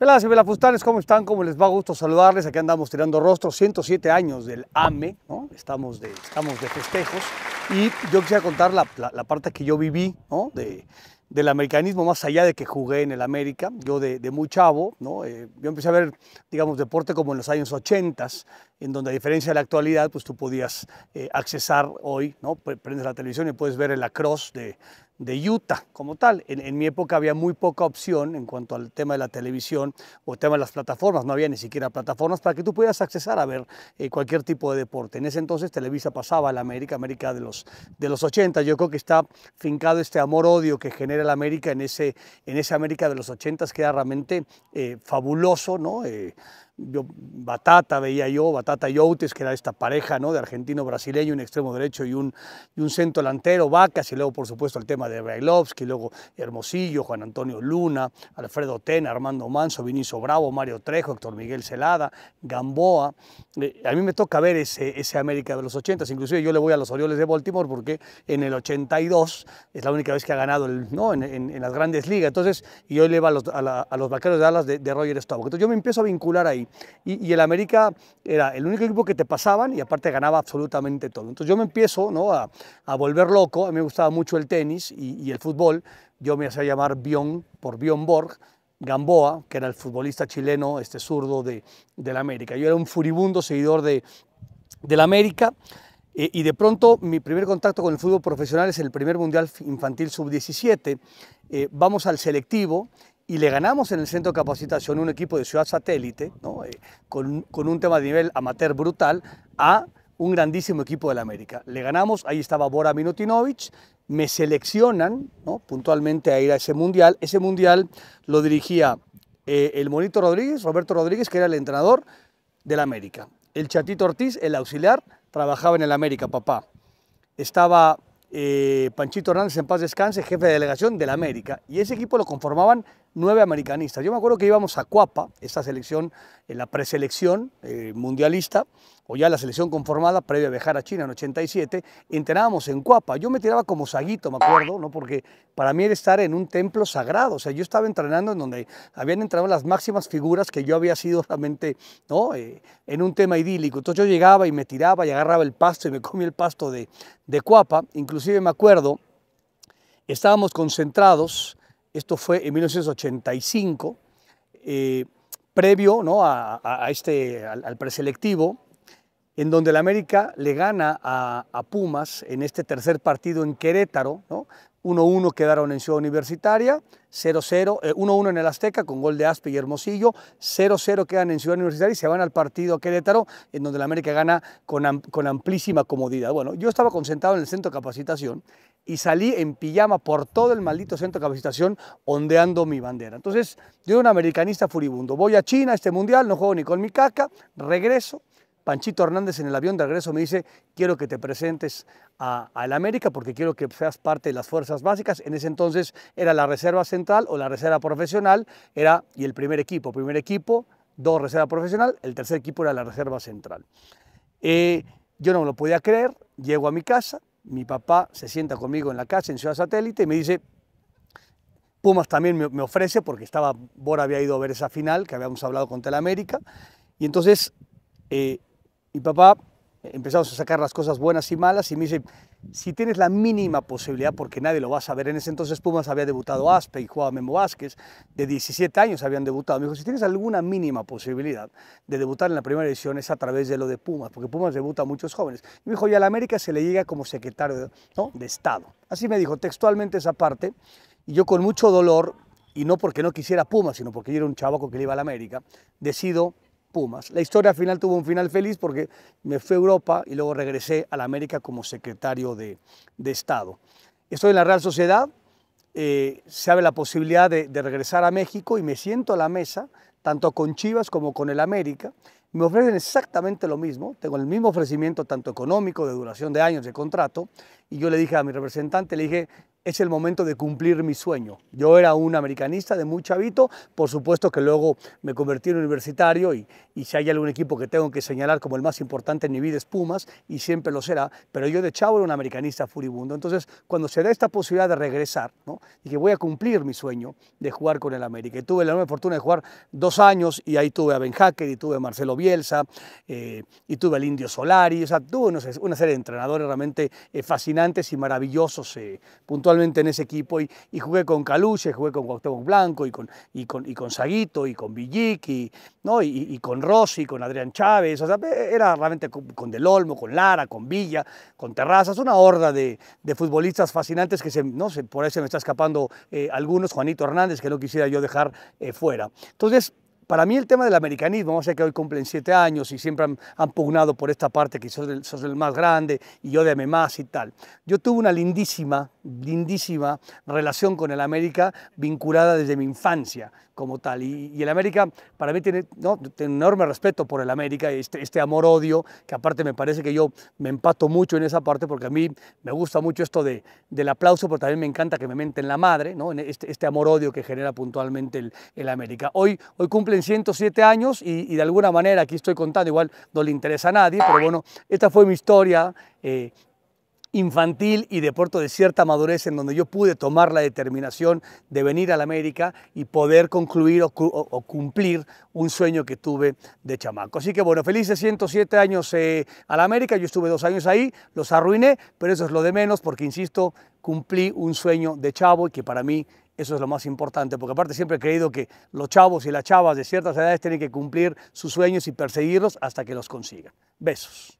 Hola, y Fustanes, ¿cómo están? ¿Cómo les va? Gusto saludarles. Aquí andamos tirando rostros, 107 años del AME, ¿no? Estamos de, estamos de festejos. Y yo quisiera contar la, parte que yo viví, De, del americanismo, más allá de que jugué en el América, yo de, muy chavo, ¿no? Eh, yo empecé a ver, digamos, deporte como en los años 80, en donde a diferencia de la actualidad, pues tú podías eh, accesar hoy, ¿no? Prendes la televisión y puedes ver el lacrosse de, de Utah como tal. En, mi época había muy poca opción en cuanto al tema de la televisión o tema de las plataformas, no había ni siquiera plataformas para que tú pudieras accesar a ver eh, cualquier tipo de deporte. En ese entonces Televisa pasaba a la América, América de los, de los 80, yo creo que está fincado este amor-odio que genera la América en, ese, en esa América de los 80, que era realmente eh, fabuloso, ¿no? Eh, yo, Batata veía yo, Batata y que era esta pareja ¿no? de argentino-brasileño, un extremo derecho y un, un centro delantero, Vacas, y luego por supuesto el tema de Brailovsky, luego Hermosillo, Juan Antonio Luna, Alfredo Tena, Armando Manso, Vinicio Bravo, Mario Trejo, Héctor Miguel Celada, Gamboa. Eh, a mí me toca ver ese, ese América de los 80, inclusive yo le voy a los Orioles de Baltimore porque en el 82 es la única vez que ha ganado el, ¿no? en, las grandes ligas, entonces, y hoy le va a los, a, los Vaqueros de Alas de, de Roger Staubach. Entonces yo me empiezo a vincular ahí y, el América era el único equipo que te pasaban y aparte ganaba absolutamente todo. Entonces yo me empiezo ¿no? a, volver loco, a mí me gustaba mucho el tenis y, el fútbol, yo me hacía llamar Bion por Bion Borg, Gamboa, que era el futbolista chileno, este zurdo de, la América. Yo era un furibundo seguidor de, América e, y de pronto mi primer contacto con el fútbol profesional es el primer Mundial Infantil Sub-17. Eh, vamos al selectivo y le ganamos en el centro de capacitación un equipo de ciudad satélite, eh, con, un tema de nivel amateur brutal, a un grandísimo equipo de la América. Le ganamos, ahí estaba Bora Minutinovic, me seleccionan ¿no? puntualmente a ir a ese mundial. Ese mundial lo dirigía eh, el Monito Rodríguez, Roberto Rodríguez, que era el entrenador la América. El Chatito Ortiz, el auxiliar, trabajaba en el América, papá. Estaba eh, Panchito Hernández, en paz descanse, jefe de delegación de la América. Y ese equipo lo conformaban nueve americanistas. Yo me acuerdo que íbamos a Cuapa, esta selección, en la preselección eh, mundialista, o ya la selección conformada, previo a viajar a China en 87, entrenábamos en Cuapa. Yo me tiraba como saguito, me acuerdo, ¿no? porque para mí era estar en un templo sagrado. O sea, yo estaba entrenando en donde habían entrado las máximas figuras que yo había sido realmente ¿no? Eh, en un tema idílico. Entonces yo llegaba y me tiraba y agarraba el pasto y me comía el pasto de, de Cuapa. Inclusive me acuerdo, estábamos concentrados, esto fue en 1985, eh, previo ¿no? a, este, al preselectivo, en donde el América le gana a, Pumas en este tercer partido en Querétaro, 1-1 quedaron en Ciudad Universitaria, 1-1 eh, en el Azteca con gol de Aspe y Hermosillo, 0-0 quedan en Ciudad Universitaria y se van al partido Querétaro, en donde la América gana con, con amplísima comodidad. Bueno, yo estaba concentrado en el centro de capacitación y salí en pijama por todo el maldito centro de capacitación ondeando mi bandera. Entonces, yo era un americanista furibundo. Voy a China, este mundial, no juego ni con mi caca, regreso, Panchito Hernández en el avión de regreso me dice, quiero que te presentes a, la América porque quiero que seas parte de las fuerzas básicas. En ese entonces era la reserva central o la reserva profesional, era y el primer equipo, primer equipo, dos reserva profesional, el tercer equipo era la reserva central. Eh, yo no me lo podía creer, llego a mi casa, mi papá se sienta conmigo en la casa en Ciudad Satélite y me dice, Pumas también me, ofrece, porque estaba, Bor había ido a ver esa final que habíamos hablado con el América, y entonces eh, mi papá eh, empezamos a sacar las cosas buenas y malas y me dice, si tienes la mínima posibilidad, porque nadie lo va a saber, en ese entonces Pumas había debutado Aspe y jugaba Memo Vázquez, de 17 años habían debutado, me dijo, si tienes alguna mínima posibilidad de debutar en la primera edición es a través de lo de Pumas, porque Pumas debuta a muchos jóvenes. Y me dijo, y a la América se le llega como secretario de Estado. Así me dijo textualmente esa parte, y yo con mucho dolor, y no porque no quisiera Pumas, sino porque yo era un chabaco que le iba a la América, decido Pumas. La historia final tuvo un final feliz porque me fui a Europa y luego regresé a la América como secretario de, Estado. Estoy en la Real Sociedad, eh, se abre la posibilidad de, de, regresar a México y me siento a la mesa, tanto con Chivas como con el América. Me ofrecen exactamente lo mismo, tengo el mismo ofrecimiento tanto económico, de duración de años, de contrato, y yo le dije a mi representante, le dije, es el momento de cumplir mi sueño. Yo era un americanista de muy chavito, por supuesto que luego me convertí en universitario y, si hay algún equipo que tengo que señalar como el más importante en mi vida es Pumas y siempre lo será, pero yo de chavo era un americanista furibundo. Entonces, cuando se da esta posibilidad de regresar ¿no? y que voy a cumplir mi sueño de jugar con el América, tuve la enorme fortuna de jugar dos años y ahí tuve a Ben Hacker y tuve a Marcelo Bielsa eh, y tuve al Indio Solari, o sea, tuve una serie de entrenadores realmente eh, fascinantes y maravillosos eh, en ese equipo y, jugué con Caluche, jugué con Cuauhtémoc Blanco y con, y con, y con Saguito y con Villic y, ¿no? y, con Rossi, con Adrián Chávez, era realmente con, Del Olmo, con Lara, con Villa, con Terrazas, una horda de, futbolistas fascinantes que se, no sé, por ahí se me está escapando eh, algunos, Juanito Hernández, que no quisiera yo dejar eh, fuera. Entonces, para mí el tema del americanismo, vamos a que hoy cumplen siete años y siempre han, pugnado por esta parte que sos el, más grande y yo de más y tal. Yo tuve una lindísima lindísima relación con el América vinculada desde mi infancia como tal. Y, el América, para mí, tiene, ¿no? tiene, enorme respeto por el América, este, este amor-odio, que aparte me parece que yo me empato mucho en esa parte, porque a mí me gusta mucho esto de, del aplauso, pero también me encanta que me menten la madre, ¿no? este, este amor-odio que genera puntualmente el, el, América. Hoy, hoy cumplen 107 años y, de alguna manera aquí estoy contando, igual no le interesa a nadie, pero bueno, esta fue mi historia. Eh, infantil y de puerto de cierta madurez en donde yo pude tomar la determinación de venir a la América y poder concluir o, cumplir un sueño que tuve de chamaco. Así que bueno, felices 107 años eh, a la América, yo estuve dos años ahí, los arruiné, pero eso es lo de menos porque, insisto, cumplí un sueño de chavo y que para mí eso es lo más importante, porque aparte siempre he creído que los chavos y las chavas de ciertas edades tienen que cumplir sus sueños y perseguirlos hasta que los consigan. Besos.